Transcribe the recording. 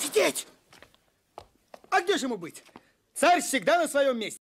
Сидеть! А где же ему быть? Царь всегда на своем месте.